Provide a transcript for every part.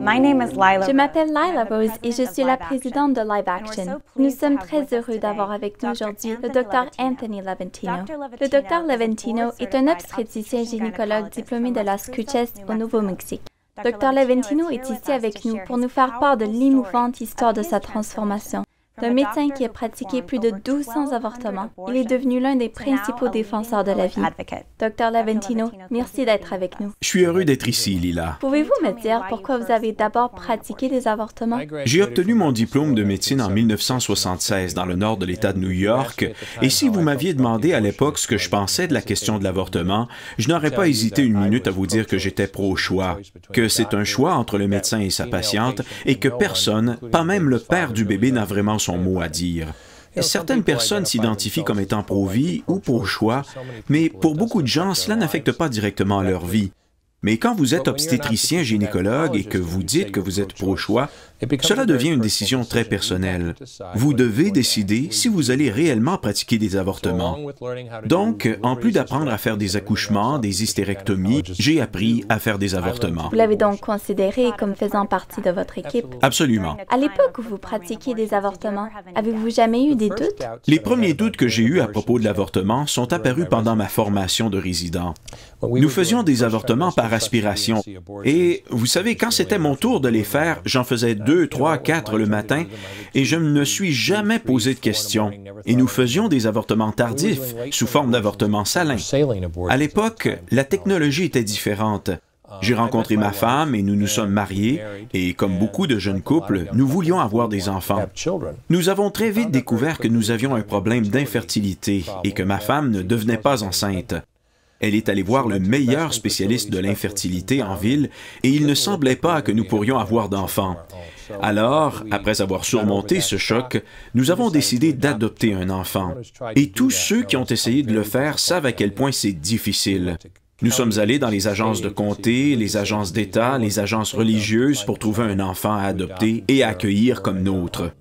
Je m'appelle Lila Rose et je suis la présidente de Live Action. Nous sommes très heureux d'avoir avec nous aujourd'hui le Dr. Anthony Leventino. Le Dr. Leventino est un obstétricien gynécologue diplômé de la Cruces au Nouveau-Mexique. Dr. Leventino est ici avec nous pour nous faire part de l'émouvante histoire de sa transformation d'un médecin qui a pratiqué plus de 1200 avortements, il est devenu l'un des principaux défenseurs de la vie. Docteur Laventino, merci d'être avec nous. Je suis heureux d'être ici, Lila. Pouvez-vous me dire pourquoi vous avez d'abord pratiqué des avortements? J'ai obtenu mon diplôme de médecine en 1976 dans le nord de l'État de New York, et si vous m'aviez demandé à l'époque ce que je pensais de la question de l'avortement, je n'aurais pas hésité une minute à vous dire que j'étais pro-choix, que c'est un choix entre le médecin et sa patiente, et que personne, pas même le père du bébé, n'a vraiment son mot à dire. Certaines personnes s'identifient comme étant pro-vie ou pro choix, mais pour beaucoup de gens, cela n'affecte pas directement leur vie. Mais quand vous êtes obstétricien gynécologue et que vous dites que vous êtes pro-choix, cela devient une décision très personnelle. Vous devez décider si vous allez réellement pratiquer des avortements. Donc, en plus d'apprendre à faire des accouchements, des hystérectomies, j'ai appris à faire des avortements. Vous l'avez donc considéré comme faisant partie de votre équipe? Absolument. À l'époque où vous pratiquiez des avortements, avez-vous jamais eu des doutes? Les premiers doutes que j'ai eus à propos de l'avortement sont apparus pendant ma formation de résident. Nous faisions des avortements par aspiration. Et vous savez, quand c'était mon tour de les faire, j'en faisais deux 2, 3, 4 le matin, et je ne me suis jamais posé de questions. Et nous faisions des avortements tardifs, sous forme d'avortements salins. À l'époque, la technologie était différente. J'ai rencontré ma femme et nous nous sommes mariés, et comme beaucoup de jeunes couples, nous voulions avoir des enfants. Nous avons très vite découvert que nous avions un problème d'infertilité et que ma femme ne devenait pas enceinte. Elle est allée voir le meilleur spécialiste de l'infertilité en ville et il ne semblait pas que nous pourrions avoir d'enfants. Alors, après avoir surmonté ce choc, nous avons décidé d'adopter un enfant. Et tous ceux qui ont essayé de le faire savent à quel point c'est difficile. Nous sommes allés dans les agences de comté, les agences d'État, les agences religieuses pour trouver un enfant à adopter et à accueillir comme nôtre.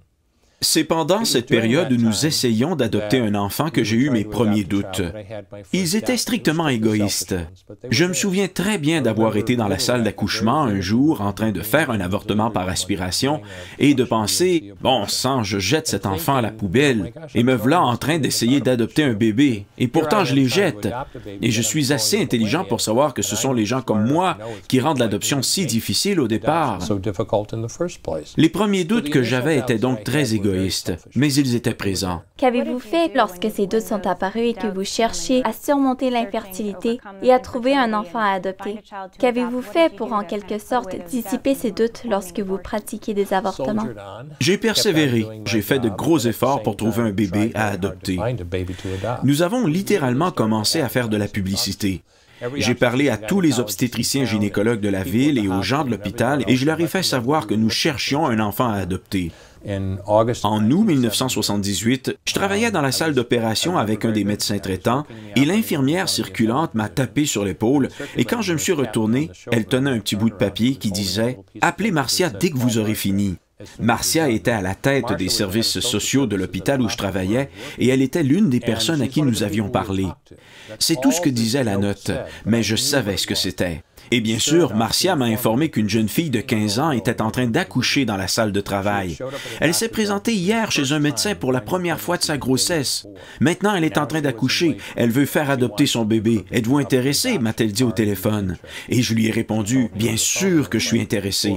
C'est pendant cette période où nous essayons d'adopter un enfant que j'ai eu mes premiers doutes. Ils étaient strictement égoïstes. Je me souviens très bien d'avoir été dans la salle d'accouchement un jour en train de faire un avortement par aspiration et de penser, bon sang, je jette cet enfant à la oh poubelle et me voilà en train d'essayer d'adopter un bébé. Et pourtant, je les jette. Et je suis assez intelligent pour savoir que ce sont les gens comme moi qui rendent l'adoption si difficile au départ. Les premiers doutes que j'avais étaient donc très égoïstes mais ils étaient présents. Qu'avez-vous fait lorsque ces doutes sont apparus et que vous cherchiez à surmonter l'infertilité et à trouver un enfant à adopter? Qu'avez-vous fait pour en quelque sorte dissiper ces doutes lorsque vous pratiquez des avortements? J'ai persévéré. J'ai fait de gros efforts pour trouver un bébé à adopter. Nous avons littéralement commencé à faire de la publicité. J'ai parlé à tous les obstétriciens gynécologues de la ville et aux gens de l'hôpital et je leur ai fait savoir que nous cherchions un enfant à adopter. En août 1978, je travaillais dans la salle d'opération avec un des médecins traitants et l'infirmière circulante m'a tapé sur l'épaule et quand je me suis retourné, elle tenait un petit bout de papier qui disait ⁇ Appelez Marcia dès que vous aurez fini ⁇ Marcia était à la tête des services sociaux de l'hôpital où je travaillais et elle était l'une des personnes à qui nous avions parlé. C'est tout ce que disait la note, mais je savais ce que c'était. Et bien sûr, Marcia m'a informé qu'une jeune fille de 15 ans était en train d'accoucher dans la salle de travail. Elle s'est présentée hier chez un médecin pour la première fois de sa grossesse. Maintenant, elle est en train d'accoucher. Elle veut faire adopter son bébé. Êtes-vous intéressé m'a-t-elle dit au téléphone. Et je lui ai répondu, bien sûr que je suis intéressé.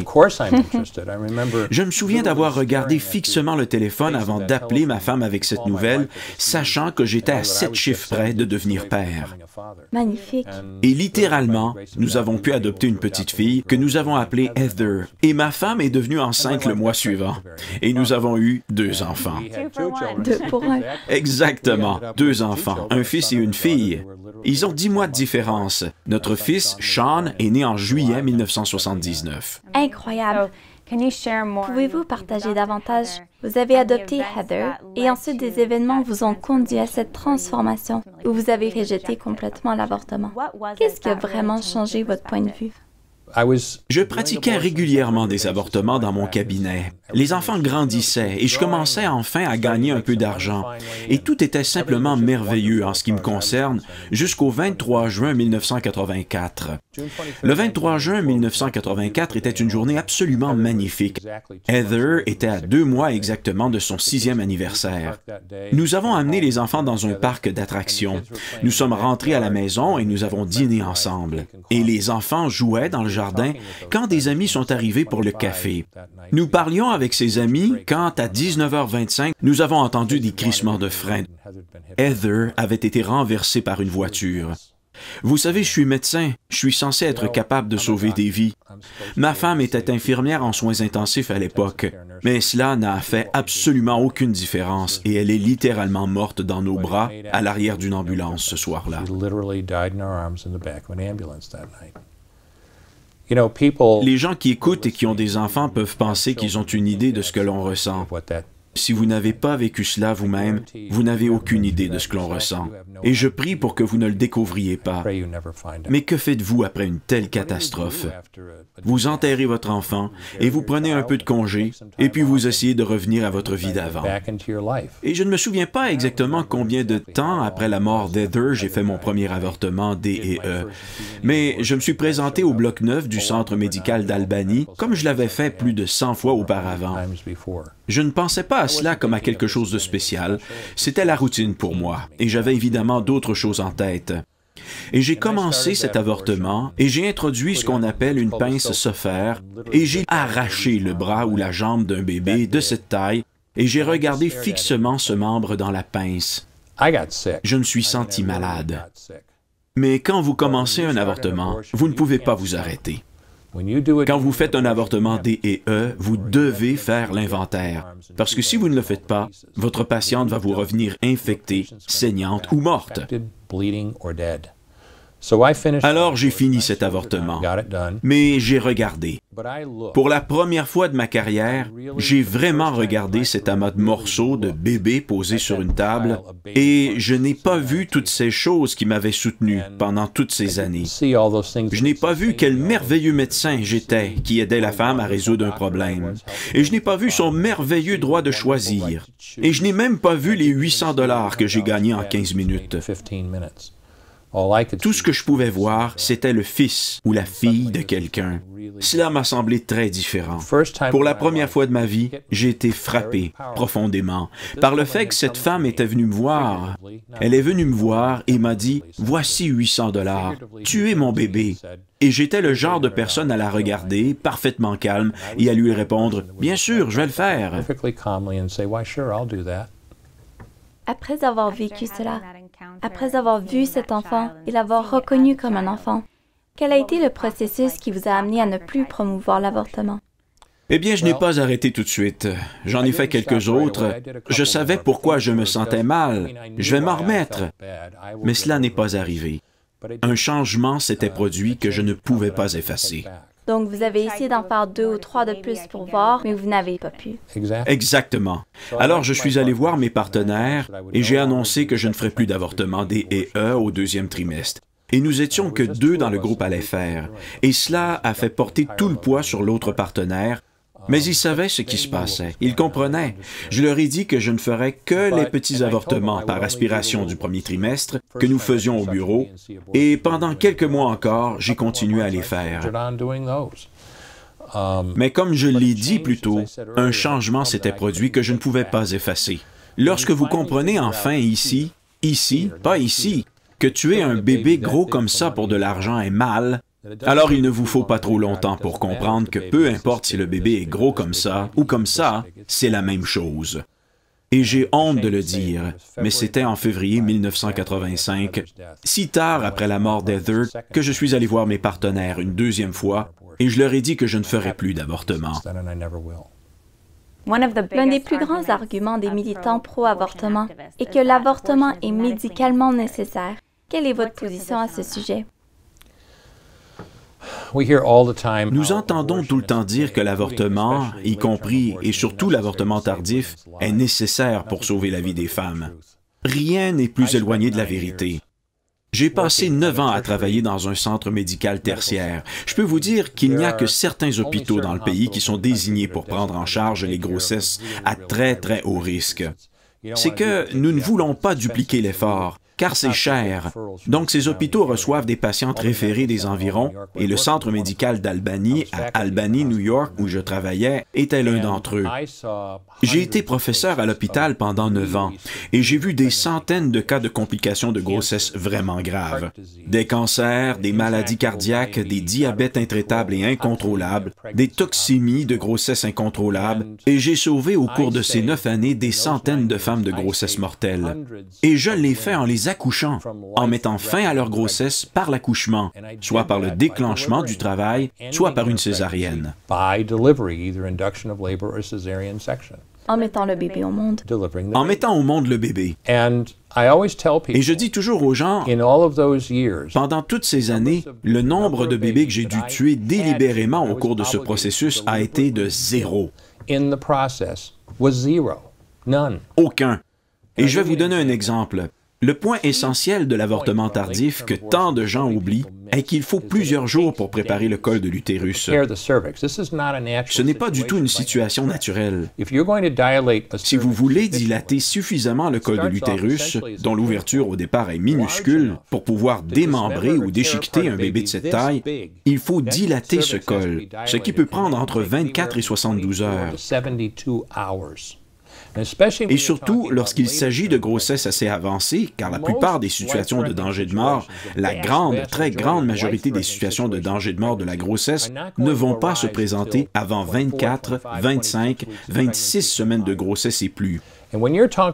je me souviens d'avoir regardé fixement le téléphone avant d'appeler ma femme avec cette nouvelle, sachant que j'étais à sept chiffres près de devenir père. Magnifique. Et littéralement, nous avons pu adopter une petite fille que nous avons appelée Heather. Et ma femme est devenue enceinte le mois suivant. Et nous avons eu deux enfants. Exactement, deux enfants, un fils et une fille. Ils ont dix mois de différence. Notre fils, Sean, est né en juillet 1979. Incroyable. Pouvez-vous partager davantage Vous avez adopté Heather et ensuite des événements vous ont conduit à cette transformation où vous avez rejeté complètement l'avortement. Qu'est-ce qui a vraiment changé votre point de vue Je pratiquais régulièrement des avortements dans mon cabinet. Les enfants grandissaient et je commençais enfin à gagner un peu d'argent. Et tout était simplement merveilleux en ce qui me concerne jusqu'au 23 juin 1984. Le 23 juin 1984 était une journée absolument magnifique. Heather était à deux mois exactement de son sixième anniversaire. Nous avons amené les enfants dans un parc d'attractions. Nous sommes rentrés à la maison et nous avons dîné ensemble. Et les enfants jouaient dans le jardin quand des amis sont arrivés pour le café. Nous parlions avec avec ses amis quand, à 19h25, nous avons entendu des crissements de freins. Heather avait été renversée par une voiture. Vous savez, je suis médecin, je suis censé être capable de sauver des vies. Ma femme était infirmière en soins intensifs à l'époque, mais cela n'a fait absolument aucune différence et elle est littéralement morte dans nos bras à l'arrière d'une ambulance ce soir-là. Les gens qui écoutent et qui ont des enfants peuvent penser qu'ils ont une idée de ce que l'on ressent. Si vous n'avez pas vécu cela vous-même, vous, n'avez aucune idée de ce que l'on ressent. Et je prie pour que vous ne le découvriez pas. Mais que faites-vous après une telle catastrophe Vous enterrez votre enfant et vous prenez un peu de congé et puis vous essayez de revenir à votre vie d'avant. Et je ne me souviens pas exactement combien de temps après la mort d'Ether j'ai fait mon premier avortement D e e. E Mais je me suis présenté au bloc 9 du centre médical d'Albanie comme je l'avais fait plus de 100 fois auparavant. Je ne pensais pas à cela comme à quelque chose de spécial. C'était la routine pour moi, et j'avais évidemment d'autres choses en tête. Et j'ai commencé cet avortement et j'ai introduit ce qu'on appelle une pince sophère et j'ai arraché le bras ou la jambe d'un bébé de cette taille et j'ai regardé fixement ce membre dans la pince. Je me suis senti malade. Mais quand vous commencez un avortement, vous ne pouvez pas vous arrêter. Quand vous faites un avortement E, vous devez faire l'inventaire, parce que si vous ne le faites pas, votre patiente va vous revenir infectée, saignante ou morte. Alors j'ai fini cet avortement, mais j'ai regardé. Pour la première fois de ma carrière, j'ai vraiment regardé cet amas de morceaux de bébé posé sur une table et je n'ai pas vu toutes ces choses qui m'avaient soutenu pendant toutes ces années. Je n'ai pas vu quel merveilleux médecin j'étais qui aidait la femme à résoudre un problème. Et je n'ai pas vu son merveilleux droit de choisir. Et je n'ai même pas vu les 800 dollars que j'ai gagnés en 15 minutes. Tout ce que je pouvais voir, c'était le fils ou la fille de quelqu'un. Cela m'a semblé très différent. Pour la première fois de ma vie, j'ai été frappé profondément par le fait que cette femme était venue me voir. Elle est venue me voir et m'a dit, voici 800 dollars, es mon bébé. Et j'étais le genre de personne à la regarder, parfaitement calme, et à lui répondre, bien sûr, je vais le faire. Après avoir vécu cela, après avoir vu cet enfant et l'avoir reconnu comme un enfant, quel a été le processus qui vous a amené à ne plus promouvoir l'avortement? Eh bien, je n'ai pas arrêté tout de suite. J'en ai fait quelques autres. Je savais pourquoi je me sentais mal. Je vais m'en remettre. Mais cela n'est pas arrivé. Un changement s'était produit que je ne pouvais pas effacer. Donc, vous avez essayé d'en faire deux ou trois de plus pour voir, mais vous n'avez pas pu. Exactement. Alors, je suis allé voir mes partenaires et j'ai annoncé que je ne ferais plus d'avortement D et E au deuxième trimestre. Et nous étions que deux dans le groupe à les faire. Et cela a fait porter tout le poids sur l'autre partenaire mais ils savaient ce qui se passait. Ils comprenaient. Je leur ai dit que je ne ferais que les petits avortements par aspiration du premier trimestre que nous faisions au bureau. Et pendant quelques mois encore, j'ai continué à les faire. Mais comme je l'ai dit plus tôt, un changement s'était produit que je ne pouvais pas effacer. Lorsque vous comprenez enfin ici, ici, pas ici, que tuer un bébé gros comme ça pour de l'argent est mal, alors il ne vous faut pas trop longtemps pour comprendre que peu importe si le bébé est gros comme ça ou comme ça, c'est la même chose. Et j'ai honte de le dire, mais c'était en février 1985, si tard après la mort d'Ether, que je suis allé voir mes partenaires une deuxième fois et je leur ai dit que je ne ferais plus d'avortement. L'un des plus grands arguments des militants pro-avortement est que l'avortement est médicalement nécessaire. Quelle est votre position à ce sujet? Nous entendons tout le temps dire que l'avortement, y compris et surtout l'avortement tardif, est nécessaire pour sauver la vie des femmes. Rien n'est plus éloigné de la vérité. J'ai passé neuf ans à travailler dans un centre médical tertiaire. Je peux vous dire qu'il n'y a que certains hôpitaux dans le pays qui sont désignés pour prendre en charge les grossesses à très très haut risque. C'est que nous ne voulons pas dupliquer l'effort car c'est cher. Donc ces hôpitaux reçoivent des patientes référées des environs et le centre médical d'Albany à Albany, New York, où je travaillais, était l'un d'entre eux. J'ai été professeur à l'hôpital pendant neuf ans et j'ai vu des centaines de cas de complications de grossesse vraiment graves. Des cancers, des maladies cardiaques, des diabètes intraitables et incontrôlables, des toxémies de grossesse incontrôlables et j'ai sauvé au cours de ces neuf années des centaines de femmes de grossesse mortelle. Et je l'ai fait en les accouchant, en mettant fin à leur grossesse par l'accouchement, soit par le déclenchement du travail, soit par une césarienne. En mettant le bébé au monde. En mettant au monde le bébé. Et je dis toujours aux gens, pendant toutes ces années, le nombre de bébés que j'ai dû tuer délibérément au cours de ce processus a été de zéro. Aucun. Et je vais vous donner un exemple. Le point essentiel de l'avortement tardif que tant de gens oublient est qu'il faut plusieurs jours pour préparer le col de l'utérus. Ce n'est pas du tout une situation naturelle. Si vous voulez dilater suffisamment le col de l'utérus, dont l'ouverture au départ est minuscule, pour pouvoir démembrer ou déchiqueter un bébé de cette taille, il faut dilater ce col, ce qui peut prendre entre 24 et 72 heures et surtout lorsqu'il s'agit euh, de grossesses assez avancées, car la plupart des situations de danger de mort, la grande, très grande majorité des situations de danger de mort de la grossesse ne vont pas se présenter avant 24, 25, 26 semaines de grossesse et plus.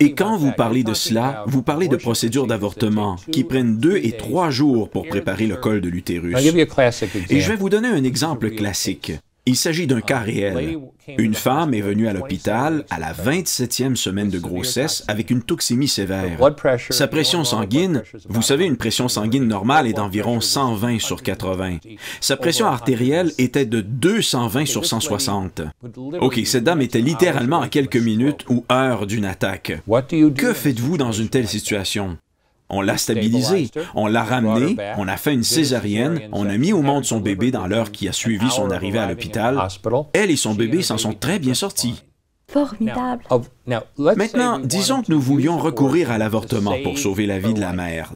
Et quand vous parlez de cela, vous parlez de procédures d'avortement qui prennent deux et trois jours pour préparer le col de l'utérus. Et je vais vous donner un exemple classique. Il s'agit d'un cas euh, réel. Une femme est venue à l'hôpital à la 27e semaine de grossesse avec une toxémie sévère. Sa pression sanguine, vous savez, une pression sanguine normale est d'environ 120 sur 80. Sa pression artérielle était de 220 sur 160. OK, cette dame était littéralement à quelques minutes ou heures d'une attaque. Que faites-vous dans une telle situation? On l'a stabilisé, on l'a ramené, on a fait une césarienne, on a mis au monde son bébé dans l'heure qui a suivi son arrivée à l'hôpital. Elle et son bébé s'en sont très bien sortis. Formidable. Maintenant, disons que nous voulions recourir à l'avortement pour sauver la vie de la mère.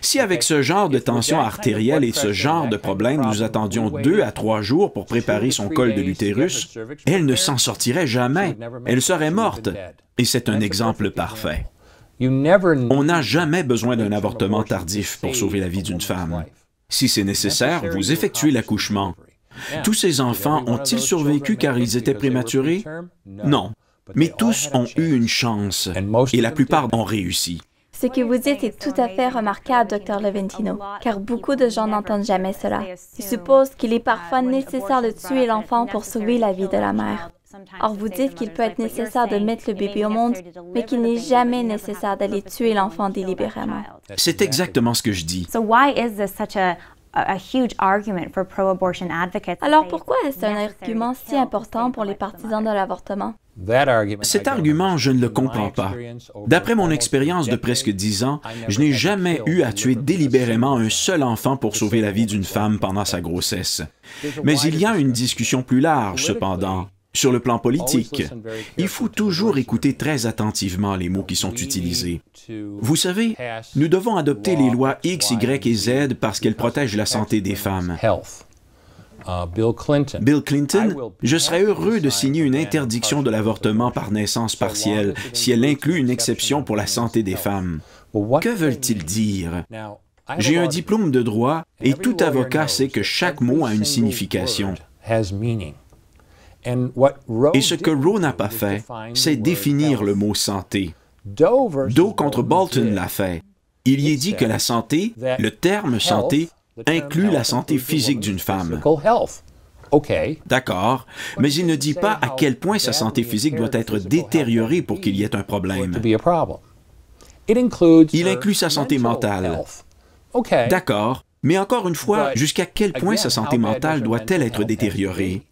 Si avec ce genre de tension artérielle et ce genre de problème, nous attendions deux à trois jours pour préparer son col de l'utérus, elle ne s'en sortirait jamais. Elle serait morte. Et c'est un exemple parfait. On n'a jamais besoin d'un avortement tardif pour sauver la vie d'une femme. Si c'est nécessaire, vous effectuez l'accouchement. Tous ces enfants ont-ils survécu car ils étaient prématurés? Non. Mais tous ont eu une chance et la plupart ont réussi. Ce que vous dites est tout à fait remarquable, Dr. Leventino, car beaucoup de gens n'entendent jamais cela. Ils supposent qu'il est parfois nécessaire de tuer l'enfant pour sauver la vie de la mère. Or, vous dites qu'il peut être nécessaire de mettre le bébé au monde, mais qu'il n'est jamais nécessaire d'aller tuer l'enfant délibérément. C'est exactement ce que je dis. Alors pourquoi est-ce un argument si important pour les partisans de l'avortement? Cet argument, je ne le comprends pas. D'après mon expérience de presque dix ans, je n'ai jamais eu à tuer délibérément un seul enfant pour sauver la vie d'une femme pendant sa grossesse. Mais il y a une discussion plus large, cependant. Sur le plan politique, il faut toujours écouter très attentivement les mots qui sont utilisés. Vous savez, nous devons adopter les lois X, Y et Z parce qu'elles protègent la santé des femmes. Uh, Bill Clinton. je serais heureux de signer une interdiction de l'avortement par naissance partielle si elle inclut une exception pour la santé des femmes. Que veulent-ils dire J'ai un diplôme de droit et tout avocat sait que chaque mot a une signification. Et ce que Roe n'a pas fait, c'est définir le mot santé. Doe contre Bolton l'a fait. Il y est dit que la santé, le terme santé, inclut la santé physique d'une femme. D'accord, mais il ne dit pas à quel point sa santé physique doit être détériorée pour qu'il y ait un problème. Il inclut sa santé mentale. D'accord, mais encore une fois, jusqu'à quel point sa santé mentale doit-elle être détériorée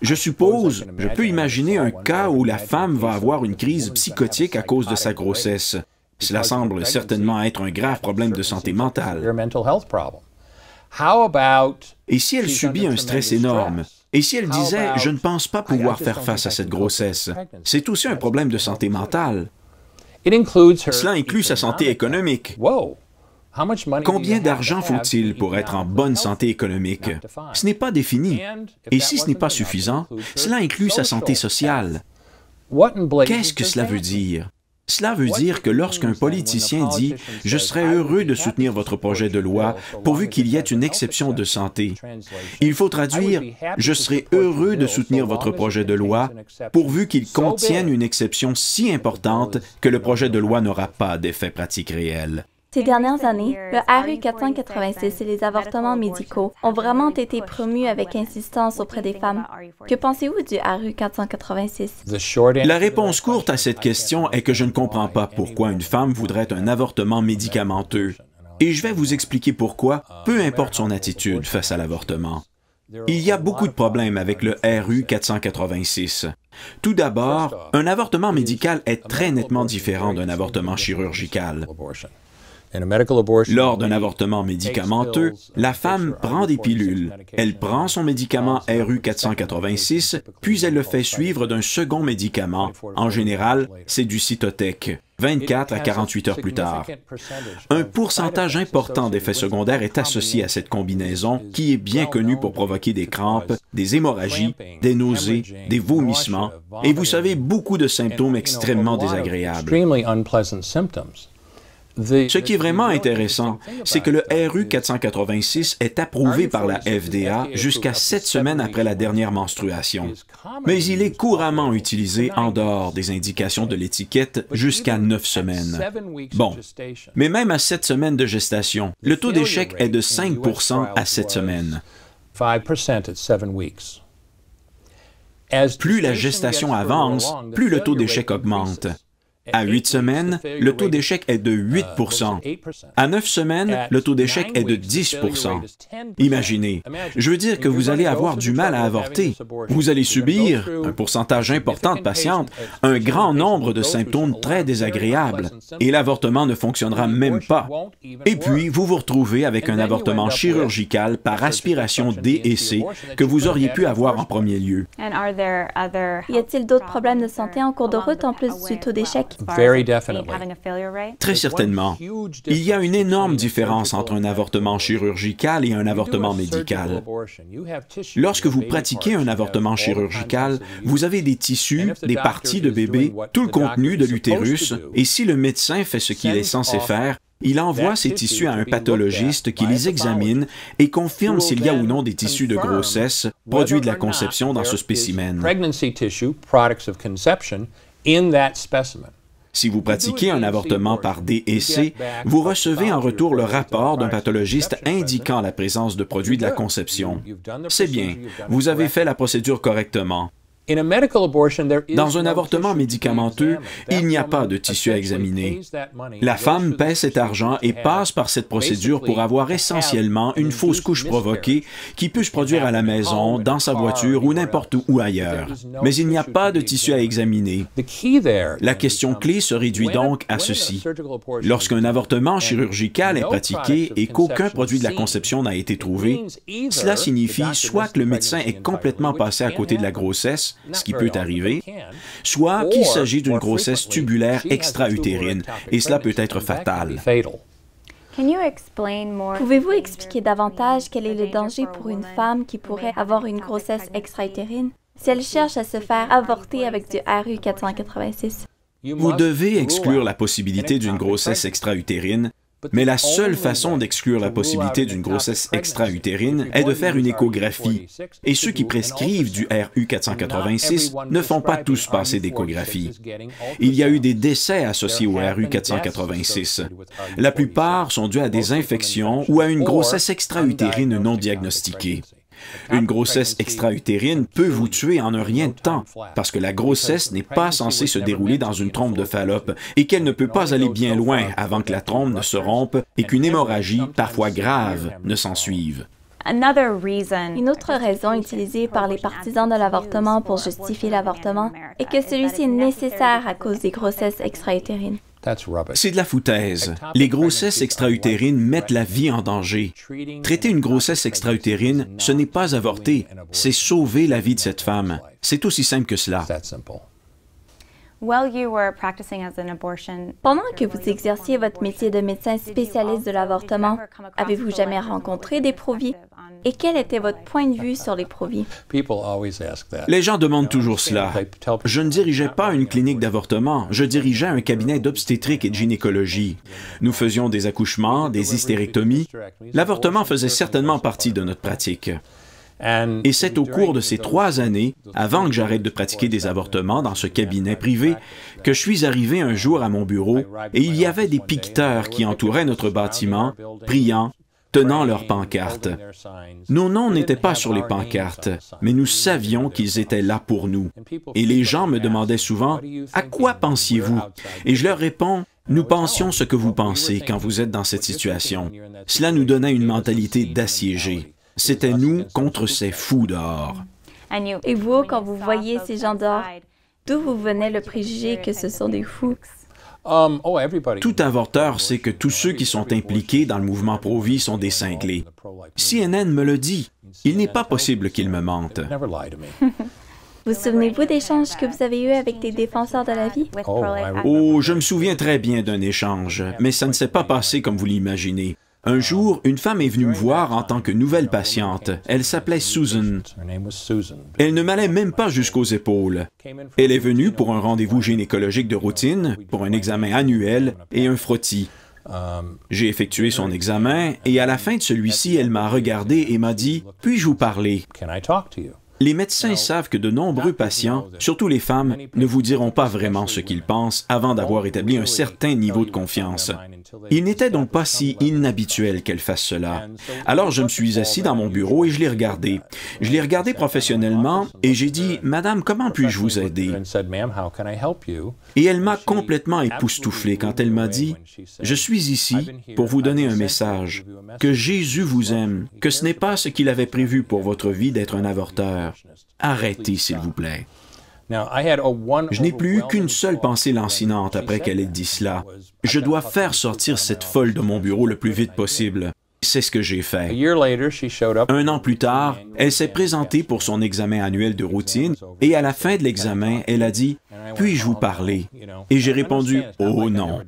je suppose, je peux imaginer un cas où la femme va avoir une crise psychotique à cause de sa grossesse. Cela semble certainement être un grave problème de santé mentale. Et si elle subit un stress énorme et si elle disait ⁇ Je ne pense pas pouvoir faire face à cette grossesse ⁇ c'est aussi un problème de santé mentale. Cela inclut sa santé économique. Wow. Combien d'argent faut-il pour être en bonne santé économique Ce n'est pas défini. Et si ce n'est pas suffisant, cela inclut sa santé sociale. Qu'est-ce que cela veut dire cela veut dire que lorsqu'un politicien dit ⁇ Je serais heureux de soutenir votre projet de loi pourvu qu'il y ait une exception de santé ⁇ il faut traduire ⁇ Je serais heureux de soutenir votre projet de loi pourvu qu'il contienne une exception si importante que le projet de loi n'aura pas d'effet pratique réel. Ces dernières années, le RU486 et les avortements médicaux ont vraiment été promus avec insistance auprès des femmes. Que pensez-vous du RU486? La réponse courte à cette question est que je ne comprends pas pourquoi une femme voudrait un avortement médicamenteux. Et je vais vous expliquer pourquoi, peu uh, importe son attitude face à l'avortement. Il y a beaucoup de problèmes avec le RU 486. Tout d'abord, un avortement médical est très nettement différent d'un avortement chirurgical. Lors d'un avortement médicamenteux, la femme prend des pilules. Elle prend son médicament RU486, puis elle le fait suivre d'un second médicament. En général, c'est du cytotec. 24 à 48 heures plus tard. Un pourcentage important d'effets secondaires est associé à cette combinaison qui est bien connue pour provoquer des crampes, des hémorragies, des nausées, des vomissements et vous savez beaucoup de symptômes extrêmement désagréables. Ce qui est vraiment intéressant, c'est que le RU 486 est approuvé par la FDA jusqu'à sept semaines après la dernière menstruation, mais il est couramment utilisé en dehors des indications de l'étiquette jusqu'à neuf semaines. Bon, mais même à sept semaines de gestation, le taux d'échec est de 5 à sept semaines. Plus la gestation avance, plus le taux d'échec augmente. À 8 semaines, le taux d'échec est de 8 À 9 semaines, le taux d'échec est de 10 Imaginez, je veux dire que vous allez avoir du mal à avorter. Vous allez subir, un pourcentage important de patientes, un grand nombre de symptômes très désagréables, et l'avortement ne fonctionnera même pas. Et puis, vous vous retrouvez avec un avortement chirurgical par aspiration D et C que vous auriez pu avoir en premier lieu. Y a-t-il d'autres problèmes de santé en cours de route en plus du taux d'échec? Très certainement. Il y a une énorme différence entre un avortement chirurgical et un avortement médical. Lorsque vous pratiquez un avortement chirurgical, vous avez des tissus, des parties de bébé, tout le contenu de l'utérus, et si le médecin fait ce qu'il est censé faire, il envoie ces tissus à un pathologiste qui les examine et confirme s'il y a ou non des tissus de grossesse produits de la conception dans ce spécimen. Si vous pratiquez un avortement par C, vous recevez en retour le rapport d'un pathologiste indiquant la présence de produits de la conception. C'est bien, vous avez fait la procédure correctement. Dans un avortement médicamenteux, il n'y a pas de tissu à examiner. La femme paie cet argent et passe par cette procédure pour avoir essentiellement une fausse couche provoquée qui peut se produire à la maison, dans sa voiture ou n'importe où ailleurs. Mais il n'y a pas de tissu à examiner. La question clé se réduit donc à ceci. Lorsqu'un avortement chirurgical est pratiqué et qu'aucun produit de la conception n'a été trouvé, cela signifie soit que le médecin est complètement passé à côté de la grossesse, ce qui peut arriver, soit qu'il s'agit d'une grossesse tubulaire extra-utérine, et cela peut être fatal. Pouvez-vous expliquer davantage quel est le danger pour une femme qui pourrait avoir une grossesse extra-utérine si elle cherche à se faire avorter avec du RU 486? Vous devez exclure la possibilité d'une grossesse extra-utérine mais la seule façon d'exclure la possibilité d'une grossesse extra-utérine est de faire une échographie. Et ceux qui prescrivent du RU486 ne font pas tous passer d'échographie. Il y a eu des décès associés au RU486. La plupart sont dus à des infections ou à une grossesse extra-utérine non diagnostiquée. Une grossesse extra-utérine peut vous tuer en un rien de temps, parce que la grossesse n'est pas censée se dérouler dans une trompe de Fallope et qu'elle ne peut pas aller bien loin avant que la trompe ne se rompe et qu'une hémorragie, parfois grave, ne s'ensuive. Une autre raison utilisée par les partisans de l'avortement pour justifier l'avortement est que celui-ci est nécessaire à cause des grossesses extra-utérines. C'est de la foutaise. Les grossesses extra-utérines mettent la vie en danger. Traiter une grossesse extra-utérine, ce n'est pas avorter, c'est sauver la vie de cette femme. C'est aussi simple que cela. Pendant que vous exerciez votre métier de médecin spécialiste de l'avortement, avez-vous jamais rencontré des pro et quel était votre point de vue sur les produits Les gens demandent toujours cela. Je ne dirigeais pas une clinique d'avortement, je dirigeais un cabinet d'obstétrique et de gynécologie. Nous faisions des accouchements, des hystérectomies. L'avortement faisait certainement partie de notre pratique. Et c'est au cours de ces trois années, avant que j'arrête de pratiquer des avortements dans ce cabinet privé, que je suis arrivé un jour à mon bureau et il y avait des piqueteurs qui entouraient notre bâtiment, priant tenant leurs pancartes. Nos noms n'étaient pas sur les pancartes, mais nous savions qu'ils étaient là pour nous. Et les gens me demandaient souvent, à quoi pensiez-vous Et je leur réponds, nous pensions ce que vous pensez quand vous êtes dans cette situation. Cela nous donnait une mentalité d'assiégés. C'était nous contre ces fous dehors. Et vous, quand vous voyez ces gens dehors, d'où vous venez le préjugé que ce sont des fous Um, oh, Tout avorteur sait que tous ceux qui sont impliqués dans le mouvement pro-vie sont des cinglés. CNN me le dit. Il n'est pas possible qu'il me mente. Vous souvenez-vous d'échanges que vous avez eus avec des défenseurs de la vie? Oh, oh, je me souviens très bien d'un échange, mais ça ne s'est pas passé comme vous l'imaginez. Un jour, une femme est venue me voir en tant que nouvelle patiente. Elle s'appelait Susan. Elle ne m'allait même pas jusqu'aux épaules. Elle est venue pour un rendez-vous gynécologique de routine, pour un examen annuel et un frottis. J'ai effectué son examen et à la fin de celui-ci, elle m'a regardé et m'a dit, Puis-je vous parler les médecins savent que de nombreux patients, surtout les femmes, ne vous diront pas vraiment ce qu'ils pensent avant d'avoir établi un certain niveau de confiance. Il n'était donc pas si inhabituel qu'elle fasse cela. Alors je me suis assis dans mon bureau et je l'ai regardée. Je l'ai regardée professionnellement et j'ai dit, Madame, comment puis-je vous aider Et elle m'a complètement époustouflé quand elle m'a dit, Je suis ici pour vous donner un message, que Jésus vous aime, que ce n'est pas ce qu'il avait prévu pour votre vie d'être un avorteur. Arrêtez, s'il vous plaît. Je n'ai plus eu qu'une seule pensée lancinante après qu'elle ait dit cela. Je dois faire sortir cette folle de mon bureau le plus vite possible. C'est ce que j'ai fait. Un an plus tard, elle s'est présentée pour son examen annuel de routine et à la fin de l'examen, elle a dit ⁇ Puis-je vous parler ?⁇ Et j'ai répondu ⁇ Oh non.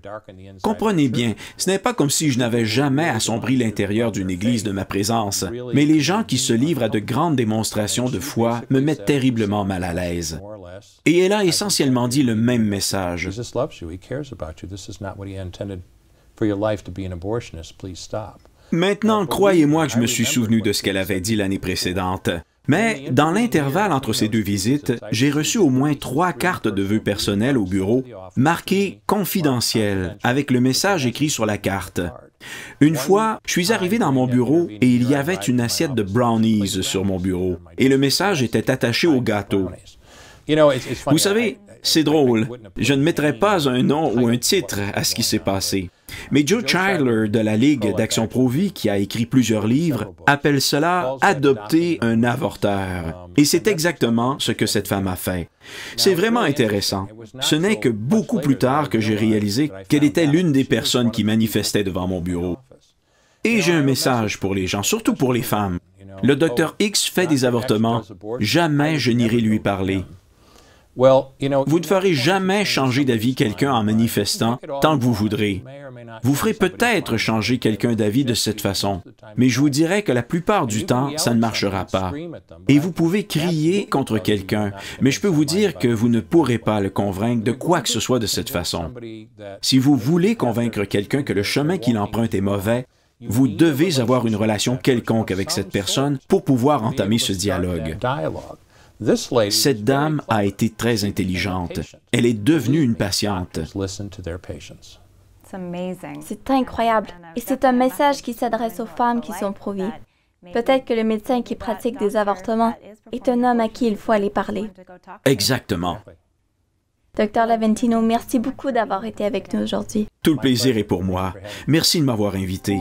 Comprenez bien, ce n'est pas comme si je n'avais jamais assombri l'intérieur d'une église de ma présence, mais les gens qui se livrent à de grandes démonstrations de foi me mettent terriblement mal à l'aise. Et elle a essentiellement dit le même message. ⁇ Maintenant, croyez-moi que je me suis souvenu de ce qu'elle avait dit l'année précédente. Mais dans l'intervalle uh, entre ces deux visites, j'ai reçu au moins trois cartes de vœux personnels au bureau marquées confidentielles avec le message écrit sur la carte. Une fois, je suis arrivé dans mon bureau et il y avait une assiette de brownies sur mon bureau et le message était attaché au gâteau. Vous savez, c'est drôle. Je ne mettrai pas un nom ou un titre à ce qui s'est passé. Mais Joe Childler de la Ligue d'Action Pro-Vie, qui a écrit plusieurs livres, appelle cela adopter un avorteur. Et c'est exactement ce que cette femme a fait. C'est vraiment intéressant. Ce n'est que beaucoup plus tard que j'ai réalisé qu'elle était l'une des personnes qui manifestaient devant mon bureau. Et j'ai un message pour les gens, surtout pour les femmes. Le docteur X fait des avortements. Jamais je n'irai lui parler. Vous ne ferez jamais changer d'avis quelqu'un en manifestant tant que vous voudrez. Vous ferez peut-être changer quelqu'un d'avis de cette façon, mais je vous dirais que la plupart du temps, ça ne marchera pas. Et vous pouvez crier contre quelqu'un, mais je peux vous dire que vous ne pourrez pas le convaincre de quoi que ce soit de cette façon. Si vous voulez convaincre quelqu'un que le chemin qu'il emprunte est mauvais, vous devez avoir une relation quelconque avec cette personne pour pouvoir entamer ce dialogue. Cette dame a été très intelligente. Elle est devenue une patiente. C'est incroyable. Et c'est un message qui s'adresse aux femmes qui sont prouvées. Peut-être que le médecin qui pratique des avortements est un homme à qui il faut aller parler. Exactement. Docteur Laventino, merci beaucoup d'avoir été avec nous aujourd'hui. Tout le plaisir est pour moi. Merci de m'avoir invité.